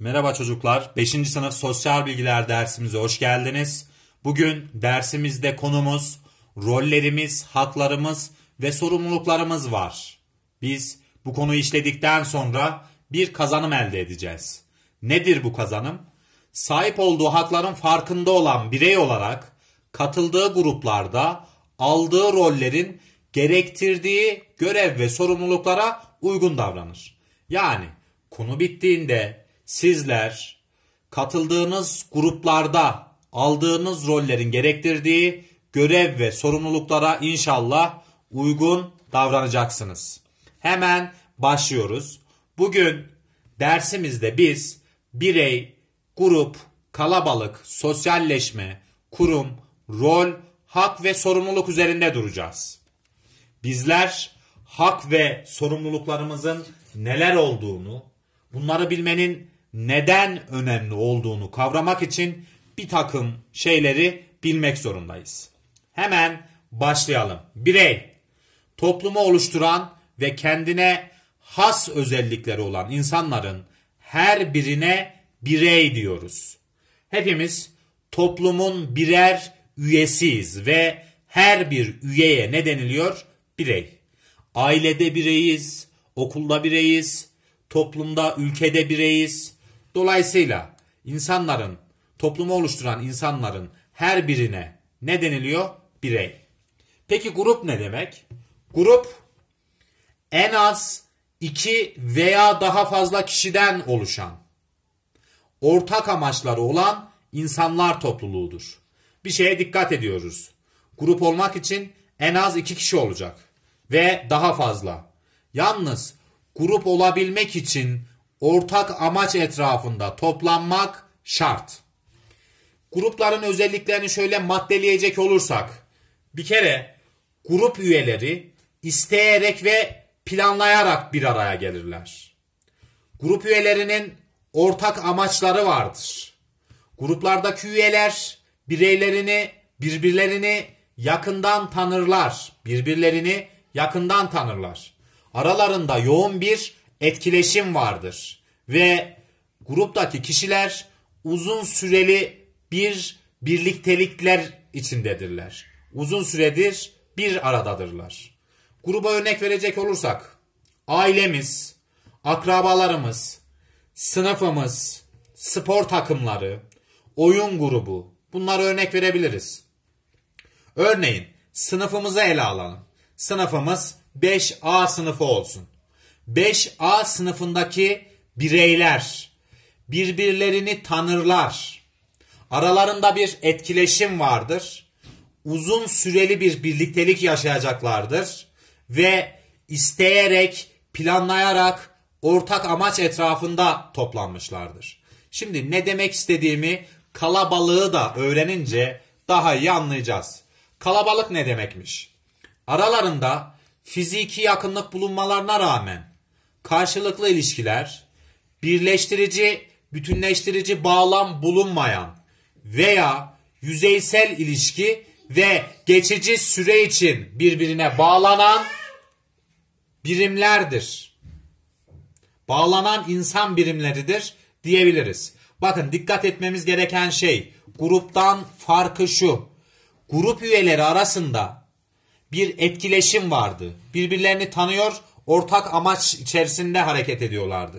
Merhaba çocuklar. 5. sınıf sosyal bilgiler dersimize hoş geldiniz. Bugün dersimizde konumuz rollerimiz, haklarımız ve sorumluluklarımız var. Biz bu konuyu işledikten sonra bir kazanım elde edeceğiz. Nedir bu kazanım? Sahip olduğu hakların farkında olan birey olarak katıldığı gruplarda aldığı rollerin gerektirdiği görev ve sorumluluklara uygun davranır. Yani konu bittiğinde sizler katıldığınız gruplarda aldığınız rollerin gerektirdiği görev ve sorumluluklara inşallah uygun davranacaksınız. Hemen başlıyoruz. Bugün dersimizde biz birey, grup, kalabalık, sosyalleşme, kurum, rol, hak ve sorumluluk üzerinde duracağız. Bizler hak ve sorumluluklarımızın neler olduğunu, bunları bilmenin neden önemli olduğunu kavramak için bir takım şeyleri bilmek zorundayız. Hemen başlayalım. Birey, toplumu oluşturan ve kendine has özellikleri olan insanların her birine birey diyoruz. Hepimiz toplumun birer üyesiyiz ve her bir üyeye ne deniliyor? Birey. Ailede bireyiz, okulda bireyiz, toplumda, ülkede bireyiz, Dolayısıyla insanların, toplumu oluşturan insanların her birine ne deniliyor? Birey. Peki grup ne demek? Grup en az iki veya daha fazla kişiden oluşan, ortak amaçları olan insanlar topluluğudur. Bir şeye dikkat ediyoruz. Grup olmak için en az iki kişi olacak ve daha fazla. Yalnız grup olabilmek için ortak amaç etrafında toplanmak şart. Grupların özelliklerini şöyle maddeleyecek olursak bir kere grup üyeleri isteyerek ve planlayarak bir araya gelirler. Grup üyelerinin ortak amaçları vardır. Gruplardaki üyeler bireylerini, birbirlerini yakından tanırlar. Birbirlerini yakından tanırlar. Aralarında yoğun bir etkileşim vardır ve gruptaki kişiler uzun süreli bir birliktelikler içindedirler. Uzun süredir bir aradadırlar. Gruba örnek verecek olursak ailemiz, akrabalarımız, sınıfımız, spor takımları, oyun grubu bunlara örnek verebiliriz. Örneğin sınıfımıza ele alalım. Sınıfımız 5A sınıfı olsun. 5A sınıfındaki bireyler birbirlerini tanırlar. Aralarında bir etkileşim vardır. Uzun süreli bir birliktelik yaşayacaklardır ve isteyerek, planlayarak ortak amaç etrafında toplanmışlardır. Şimdi ne demek istediğimi kalabalığı da öğrenince daha iyi anlayacağız. Kalabalık ne demekmiş? Aralarında fiziki yakınlık bulunmalarına rağmen karşılıklı ilişkiler, birleştirici, bütünleştirici bağlam bulunmayan veya yüzeysel ilişki ve geçici süre için birbirine bağlanan birimlerdir. Bağlanan insan birimleridir diyebiliriz. Bakın dikkat etmemiz gereken şey gruptan farkı şu. Grup üyeleri arasında bir etkileşim vardı. Birbirlerini tanıyor, ortak amaç içerisinde hareket ediyorlardı.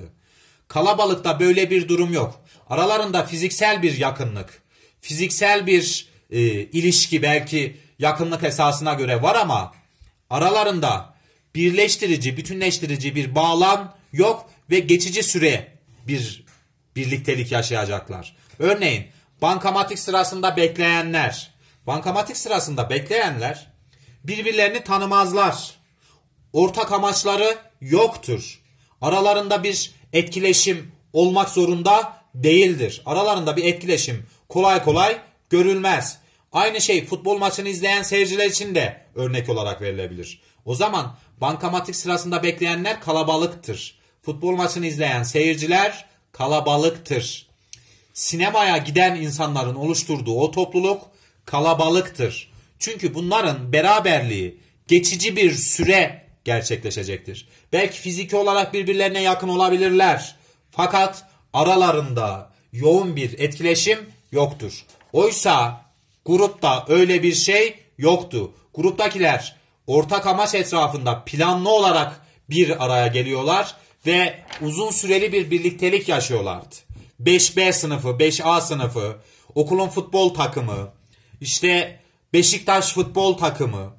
Kalabalıkta böyle bir durum yok. Aralarında fiziksel bir yakınlık, fiziksel bir e, ilişki belki yakınlık esasına göre var ama aralarında birleştirici, bütünleştirici bir bağlam yok ve geçici süre bir birliktelik yaşayacaklar. Örneğin bankamatik sırasında bekleyenler, bankamatik sırasında bekleyenler birbirlerini tanımazlar ortak amaçları yoktur. Aralarında bir etkileşim olmak zorunda değildir. Aralarında bir etkileşim kolay kolay görülmez. Aynı şey futbol maçını izleyen seyirciler için de örnek olarak verilebilir. O zaman bankamatik sırasında bekleyenler kalabalıktır. Futbol maçını izleyen seyirciler kalabalıktır. Sinemaya giden insanların oluşturduğu o topluluk kalabalıktır. Çünkü bunların beraberliği geçici bir süre gerçekleşecektir. Belki fiziki olarak birbirlerine yakın olabilirler. Fakat aralarında yoğun bir etkileşim yoktur. Oysa grupta öyle bir şey yoktu. Gruptakiler ortak amaç etrafında planlı olarak bir araya geliyorlar ve uzun süreli bir birliktelik yaşıyorlardı. 5B sınıfı, 5A sınıfı, okulun futbol takımı, işte Beşiktaş futbol takımı,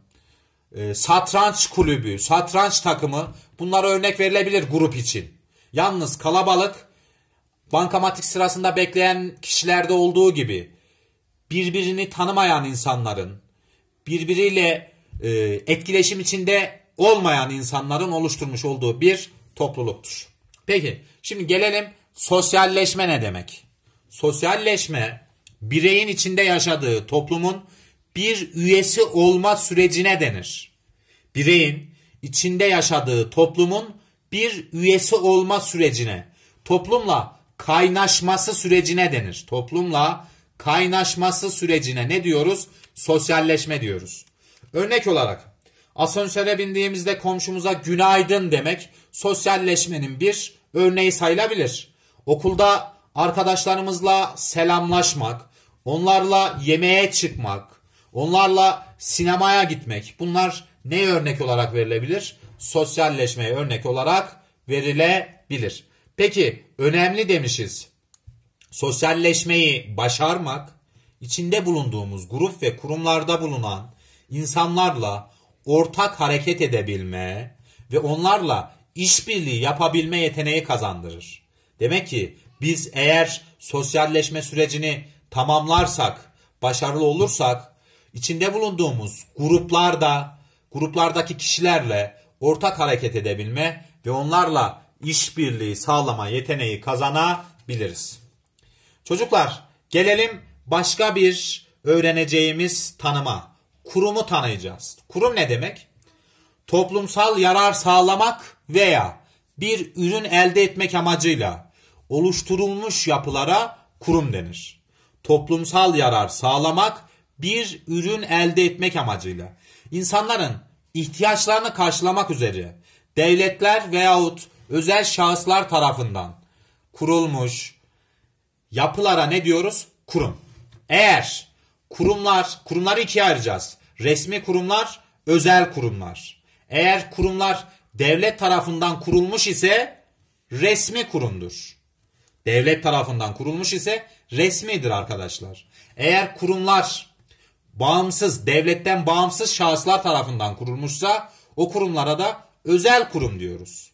e, satranç kulübü, satranç takımı bunlar örnek verilebilir grup için. Yalnız kalabalık bankamatik sırasında bekleyen kişilerde olduğu gibi birbirini tanımayan insanların, birbiriyle e, etkileşim içinde olmayan insanların oluşturmuş olduğu bir topluluktur. Peki şimdi gelelim sosyalleşme ne demek? Sosyalleşme bireyin içinde yaşadığı toplumun bir üyesi olma sürecine denir. Bireyin içinde yaşadığı toplumun bir üyesi olma sürecine, toplumla kaynaşması sürecine denir. Toplumla kaynaşması sürecine ne diyoruz? Sosyalleşme diyoruz. Örnek olarak asansöre bindiğimizde komşumuza günaydın demek sosyalleşmenin bir örneği sayılabilir. Okulda arkadaşlarımızla selamlaşmak, onlarla yemeğe çıkmak, Onlarla sinemaya gitmek. Bunlar ne örnek olarak verilebilir? Sosyalleşmeye örnek olarak verilebilir. Peki önemli demişiz. Sosyalleşmeyi başarmak, içinde bulunduğumuz grup ve kurumlarda bulunan insanlarla ortak hareket edebilme ve onlarla işbirliği yapabilme yeteneği kazandırır. Demek ki biz eğer sosyalleşme sürecini tamamlarsak, başarılı olursak içinde bulunduğumuz gruplarda, gruplardaki kişilerle ortak hareket edebilme ve onlarla işbirliği sağlama yeteneği kazanabiliriz. Çocuklar gelelim başka bir öğreneceğimiz tanıma. Kurumu tanıyacağız. Kurum ne demek? Toplumsal yarar sağlamak veya bir ürün elde etmek amacıyla oluşturulmuş yapılara kurum denir. Toplumsal yarar sağlamak bir ürün elde etmek amacıyla insanların ihtiyaçlarını karşılamak üzere devletler veyahut özel şahıslar tarafından kurulmuş yapılara ne diyoruz? Kurum. Eğer kurumlar, kurumları ikiye ayıracağız. Resmi kurumlar, özel kurumlar. Eğer kurumlar devlet tarafından kurulmuş ise resmi kurumdur. Devlet tarafından kurulmuş ise resmidir arkadaşlar. Eğer kurumlar bağımsız, devletten bağımsız şahıslar tarafından kurulmuşsa o kurumlara da özel kurum diyoruz.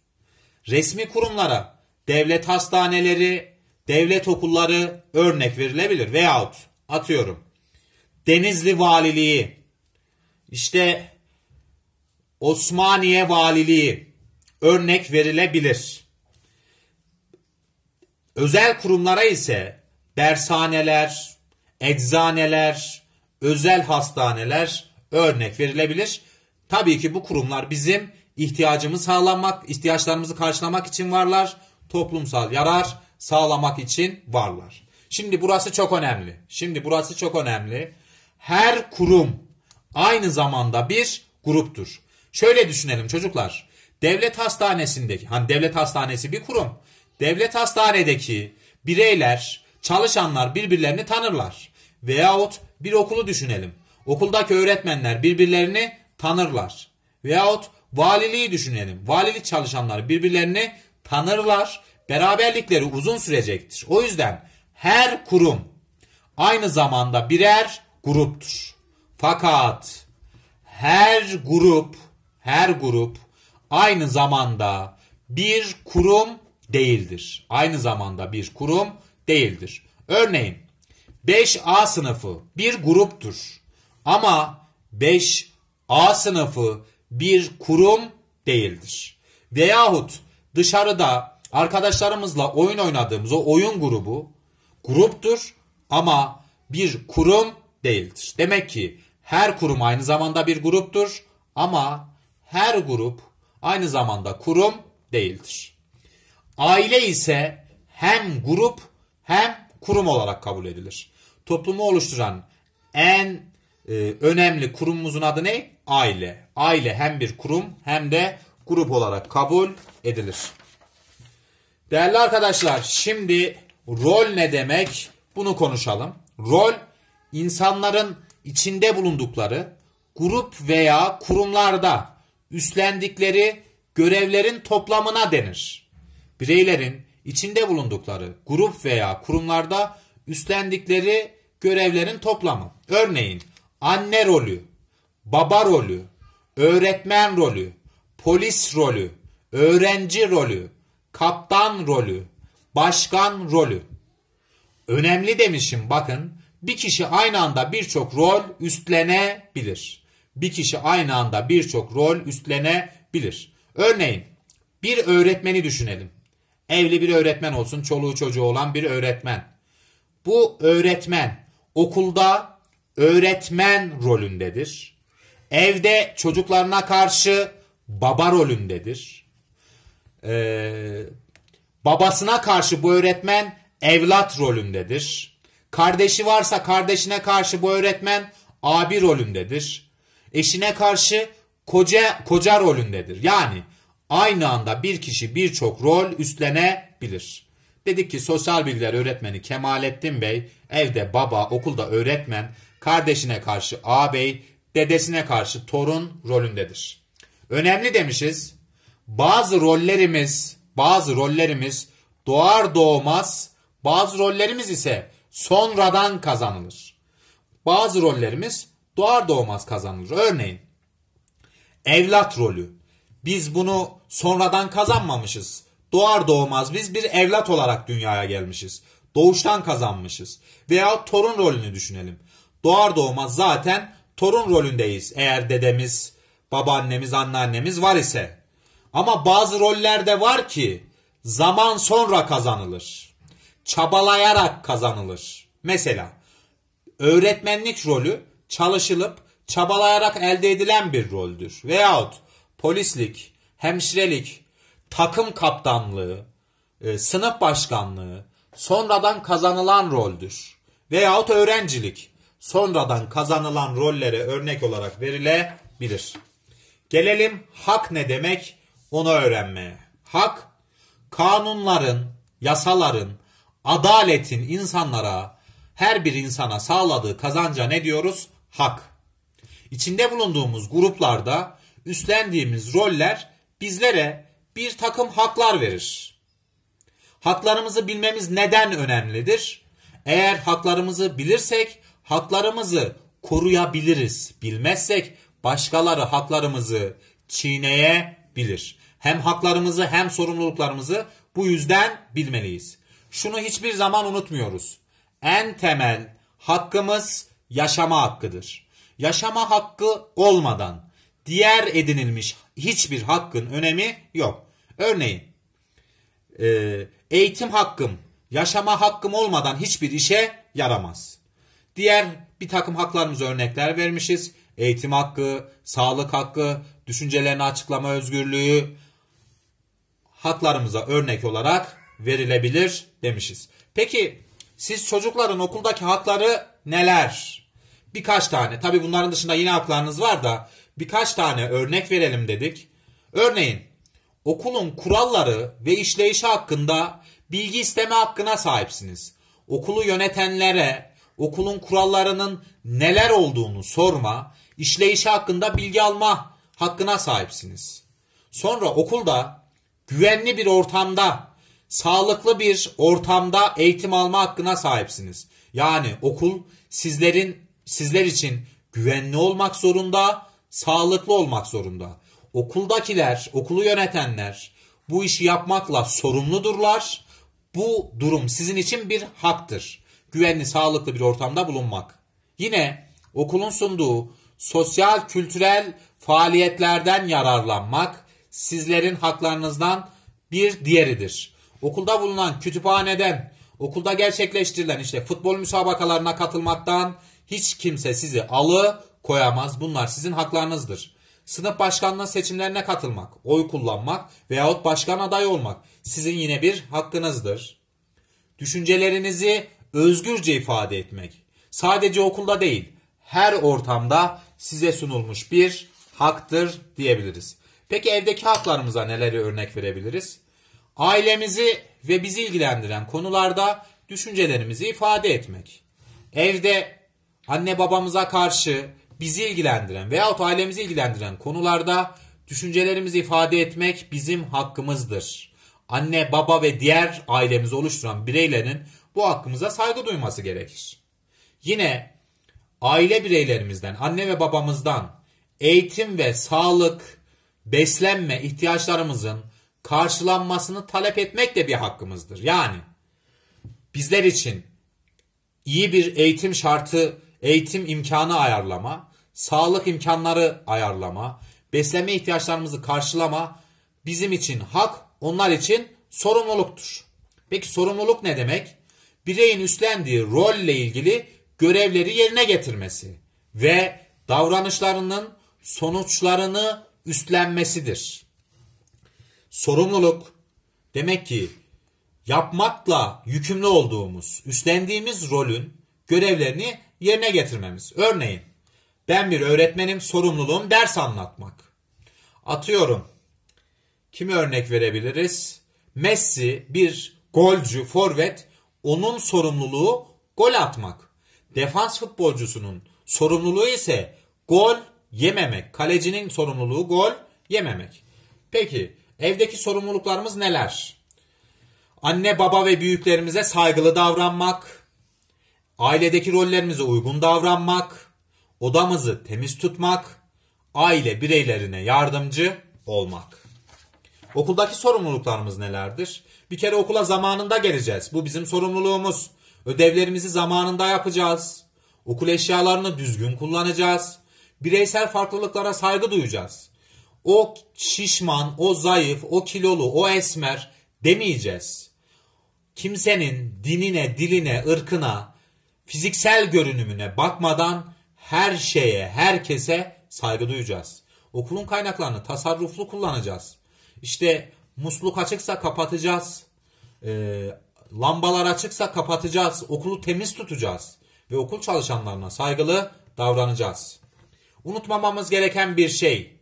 Resmi kurumlara devlet hastaneleri, devlet okulları örnek verilebilir veyahut atıyorum Denizli Valiliği, işte Osmaniye Valiliği örnek verilebilir. Özel kurumlara ise dershaneler, eczaneler, özel hastaneler örnek verilebilir. Tabii ki bu kurumlar bizim ihtiyacımız sağlamak, ihtiyaçlarımızı karşılamak için varlar. Toplumsal yarar sağlamak için varlar. Şimdi burası çok önemli. Şimdi burası çok önemli. Her kurum aynı zamanda bir gruptur. Şöyle düşünelim çocuklar. Devlet hastanesindeki, hani devlet hastanesi bir kurum. Devlet hastanedeki bireyler, çalışanlar birbirlerini tanırlar. Veyahut bir okulu düşünelim. Okuldaki öğretmenler birbirlerini tanırlar. Veyahut valiliği düşünelim. Valilik çalışanlar birbirlerini tanırlar. Beraberlikleri uzun sürecektir. O yüzden her kurum aynı zamanda birer gruptur. Fakat her grup, her grup aynı zamanda bir kurum değildir. Aynı zamanda bir kurum değildir. Örneğin 5A sınıfı bir gruptur. Ama 5A sınıfı bir kurum değildir. Veyahut dışarıda arkadaşlarımızla oyun oynadığımız o oyun grubu gruptur ama bir kurum değildir. Demek ki her kurum aynı zamanda bir gruptur ama her grup aynı zamanda kurum değildir. Aile ise hem grup hem kurum olarak kabul edilir toplumu oluşturan en e, önemli kurumumuzun adı ne? Aile. Aile hem bir kurum hem de grup olarak kabul edilir. Değerli arkadaşlar şimdi rol ne demek bunu konuşalım. Rol insanların içinde bulundukları grup veya kurumlarda üstlendikleri görevlerin toplamına denir. Bireylerin içinde bulundukları grup veya kurumlarda üstlendikleri görevlerin toplamı. Örneğin anne rolü, baba rolü, öğretmen rolü, polis rolü, öğrenci rolü, kaptan rolü, başkan rolü. Önemli demişim bakın. Bir kişi aynı anda birçok rol üstlenebilir. Bir kişi aynı anda birçok rol üstlenebilir. Örneğin bir öğretmeni düşünelim. Evli bir öğretmen olsun, çoluğu çocuğu olan bir öğretmen. Bu öğretmen okulda öğretmen rolündedir. Evde çocuklarına karşı baba rolündedir. Ee, babasına karşı bu öğretmen evlat rolündedir. Kardeşi varsa kardeşine karşı bu öğretmen abi rolündedir. Eşine karşı koca koca rolündedir. Yani aynı anda bir kişi birçok rol üstlenebilir. Dedik ki sosyal bilgiler öğretmeni Kemalettin Bey evde baba, okulda öğretmen, kardeşine karşı ağabey, dedesine karşı torun rolündedir. Önemli demişiz. Bazı rollerimiz, bazı rollerimiz doğar doğmaz, bazı rollerimiz ise sonradan kazanılır. Bazı rollerimiz doğar doğmaz kazanılır. Örneğin evlat rolü. Biz bunu sonradan kazanmamışız. Doğar doğmaz biz bir evlat olarak dünyaya gelmişiz. Doğuştan kazanmışız. Veya torun rolünü düşünelim. Doğar doğmaz zaten torun rolündeyiz eğer dedemiz, babaannemiz, anneannemiz var ise. Ama bazı rollerde var ki zaman sonra kazanılır. Çabalayarak kazanılır. Mesela öğretmenlik rolü çalışılıp çabalayarak elde edilen bir roldür. Veyahut polislik, hemşirelik, takım kaptanlığı, e, sınıf başkanlığı sonradan kazanılan roldür. Veyahut öğrencilik sonradan kazanılan rollere örnek olarak verilebilir. Gelelim hak ne demek onu öğrenmeye. Hak kanunların, yasaların, adaletin insanlara, her bir insana sağladığı kazanca ne diyoruz? Hak. İçinde bulunduğumuz gruplarda üstlendiğimiz roller bizlere bir takım haklar verir. Haklarımızı bilmemiz neden önemlidir? Eğer haklarımızı bilirsek haklarımızı koruyabiliriz. Bilmezsek başkaları haklarımızı çiğneyebilir. Hem haklarımızı hem sorumluluklarımızı bu yüzden bilmeliyiz. Şunu hiçbir zaman unutmuyoruz. En temel hakkımız yaşama hakkıdır. Yaşama hakkı olmadan diğer edinilmiş hiçbir hakkın önemi yok. Örneğin e, eğitim hakkım, yaşama hakkım olmadan hiçbir işe yaramaz. Diğer bir takım haklarımıza örnekler vermişiz. Eğitim hakkı, sağlık hakkı, düşüncelerini açıklama özgürlüğü haklarımıza örnek olarak verilebilir demişiz. Peki siz çocukların okuldaki hakları neler? Birkaç tane. Tabi bunların dışında yine haklarınız var da birkaç tane örnek verelim dedik. Örneğin okulun kuralları ve işleyişi hakkında bilgi isteme hakkına sahipsiniz. Okulu yönetenlere okulun kurallarının neler olduğunu sorma, işleyişi hakkında bilgi alma hakkına sahipsiniz. Sonra okulda güvenli bir ortamda, sağlıklı bir ortamda eğitim alma hakkına sahipsiniz. Yani okul sizlerin sizler için güvenli olmak zorunda sağlıklı olmak zorunda. Okuldakiler, okulu yönetenler bu işi yapmakla sorumludurlar. Bu durum sizin için bir haktır. Güvenli, sağlıklı bir ortamda bulunmak. Yine okulun sunduğu sosyal, kültürel faaliyetlerden yararlanmak sizlerin haklarınızdan bir diğeridir. Okulda bulunan kütüphaneden, okulda gerçekleştirilen işte futbol müsabakalarına katılmaktan hiç kimse sizi alı koyamaz. Bunlar sizin haklarınızdır. Sınıf başkanlığı seçimlerine katılmak, oy kullanmak veyahut başkan aday olmak sizin yine bir hakkınızdır. Düşüncelerinizi özgürce ifade etmek sadece okulda değil her ortamda size sunulmuş bir haktır diyebiliriz. Peki evdeki haklarımıza neleri örnek verebiliriz? Ailemizi ve bizi ilgilendiren konularda düşüncelerimizi ifade etmek. Evde anne babamıza karşı bizi ilgilendiren veyahut ailemizi ilgilendiren konularda düşüncelerimizi ifade etmek bizim hakkımızdır. Anne, baba ve diğer ailemizi oluşturan bireylerin bu hakkımıza saygı duyması gerekir. Yine aile bireylerimizden, anne ve babamızdan eğitim ve sağlık, beslenme ihtiyaçlarımızın karşılanmasını talep etmek de bir hakkımızdır. Yani bizler için iyi bir eğitim şartı eğitim imkanı ayarlama, sağlık imkanları ayarlama, besleme ihtiyaçlarımızı karşılama bizim için hak, onlar için sorumluluktur. Peki sorumluluk ne demek? Bireyin üstlendiği rolle ilgili görevleri yerine getirmesi ve davranışlarının sonuçlarını üstlenmesidir. Sorumluluk demek ki yapmakla yükümlü olduğumuz, üstlendiğimiz rolün görevlerini yerine getirmemiz. Örneğin ben bir öğretmenim sorumluluğum ders anlatmak. Atıyorum kimi örnek verebiliriz? Messi bir golcü, forvet onun sorumluluğu gol atmak. Defans futbolcusunun sorumluluğu ise gol yememek. Kalecinin sorumluluğu gol yememek. Peki evdeki sorumluluklarımız neler? Anne baba ve büyüklerimize saygılı davranmak, ailedeki rollerimize uygun davranmak, odamızı temiz tutmak, aile bireylerine yardımcı olmak. Okuldaki sorumluluklarımız nelerdir? Bir kere okula zamanında geleceğiz. Bu bizim sorumluluğumuz. Ödevlerimizi zamanında yapacağız. Okul eşyalarını düzgün kullanacağız. Bireysel farklılıklara saygı duyacağız. O şişman, o zayıf, o kilolu, o esmer demeyeceğiz. Kimsenin dinine, diline, ırkına, fiziksel görünümüne bakmadan her şeye, herkese saygı duyacağız. Okulun kaynaklarını tasarruflu kullanacağız. İşte musluk açıksa kapatacağız. E, lambalar açıksa kapatacağız. Okulu temiz tutacağız. Ve okul çalışanlarına saygılı davranacağız. Unutmamamız gereken bir şey.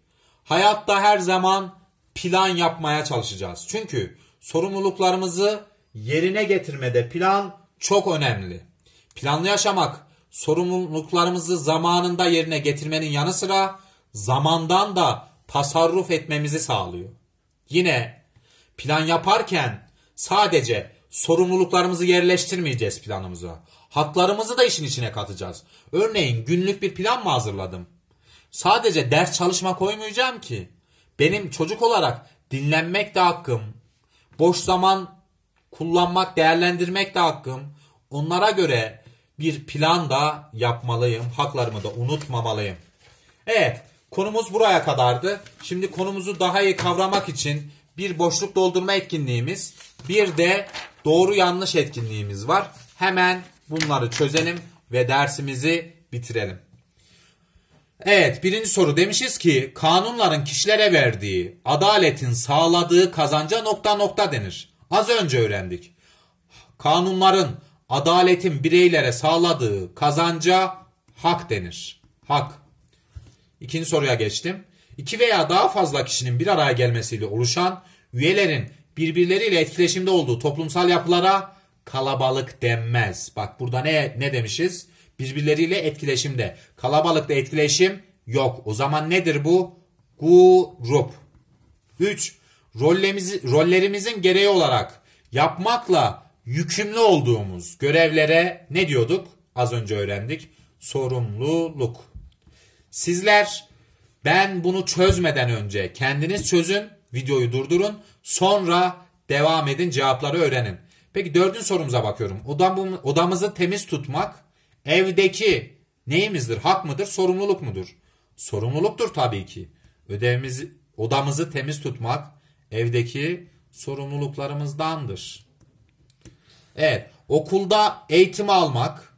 Hayatta her zaman plan yapmaya çalışacağız. Çünkü sorumluluklarımızı yerine getirmede plan çok önemli. Planlı yaşamak, sorumluluklarımızı zamanında yerine getirmenin yanı sıra zamandan da tasarruf etmemizi sağlıyor. Yine plan yaparken sadece sorumluluklarımızı yerleştirmeyeceğiz planımıza. Haklarımızı da işin içine katacağız. Örneğin günlük bir plan mı hazırladım? Sadece ders çalışma koymayacağım ki. Benim çocuk olarak dinlenmek de hakkım. Boş zaman kullanmak, değerlendirmek de hakkım. Onlara göre bir plan da yapmalıyım. Haklarımı da unutmamalıyım. Evet konumuz buraya kadardı. Şimdi konumuzu daha iyi kavramak için bir boşluk doldurma etkinliğimiz bir de doğru yanlış etkinliğimiz var. Hemen bunları çözelim ve dersimizi bitirelim. Evet birinci soru demişiz ki kanunların kişilere verdiği adaletin sağladığı kazanca nokta nokta denir. Az önce öğrendik. Kanunların adaletin bireylere sağladığı kazanca hak denir. Hak. İkinci soruya geçtim. İki veya daha fazla kişinin bir araya gelmesiyle oluşan üyelerin birbirleriyle etkileşimde olduğu toplumsal yapılara kalabalık denmez. Bak burada ne ne demişiz? Birbirleriyle etkileşimde. Kalabalıkta etkileşim yok. O zaman nedir bu? Grup. 3. Rollerimizi, rollerimizin gereği olarak yapmakla yükümlü olduğumuz görevlere ne diyorduk? Az önce öğrendik. Sorumluluk. Sizler ben bunu çözmeden önce kendiniz çözün, videoyu durdurun, sonra devam edin, cevapları öğrenin. Peki dördün sorumuza bakıyorum. Odam, odamızı temiz tutmak evdeki neyimizdir? Hak mıdır? Sorumluluk mudur? Sorumluluktur tabii ki. Ödevimizi, odamızı temiz tutmak evdeki sorumluluklarımızdandır. Evet, okulda eğitim almak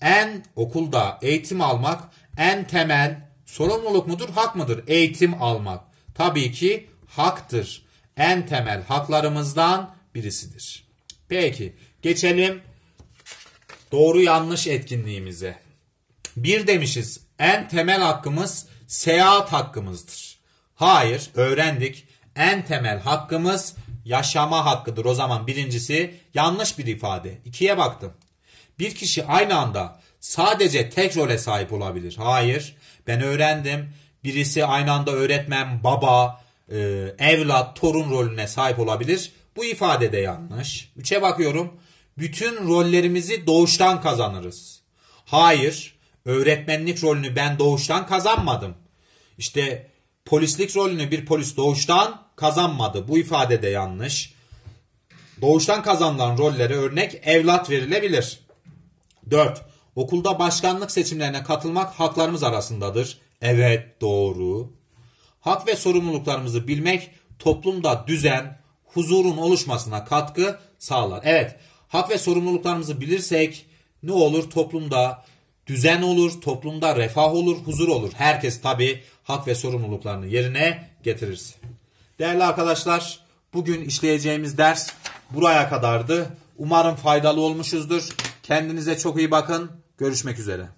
en okulda eğitim almak en temel sorumluluk mudur, hak mıdır? Eğitim almak tabii ki haktır. En temel haklarımızdan birisidir. Peki, geçelim doğru yanlış etkinliğimize. Bir demişiz, en temel hakkımız seyahat hakkımızdır. Hayır, öğrendik. En temel hakkımız yaşama hakkıdır. O zaman birincisi yanlış bir ifade. İkiye baktım. Bir kişi aynı anda sadece tek role sahip olabilir. Hayır ben öğrendim. Birisi aynı anda öğretmen, baba, e, evlat, torun rolüne sahip olabilir. Bu ifade de yanlış. Üçe bakıyorum. Bütün rollerimizi doğuştan kazanırız. Hayır, öğretmenlik rolünü ben doğuştan kazanmadım. İşte polislik rolünü bir polis doğuştan kazanmadı. Bu ifade de yanlış. Doğuştan kazanılan rollere örnek evlat verilebilir. 4. Okulda başkanlık seçimlerine katılmak haklarımız arasındadır. Evet doğru. Hak ve sorumluluklarımızı bilmek toplumda düzen, huzurun oluşmasına katkı sağlar. Evet hak ve sorumluluklarımızı bilirsek ne olur toplumda düzen olur, toplumda refah olur, huzur olur. Herkes tabii hak ve sorumluluklarını yerine getirirse. Değerli arkadaşlar bugün işleyeceğimiz ders buraya kadardı. Umarım faydalı olmuşuzdur. Kendinize çok iyi bakın. Görüşmek üzere.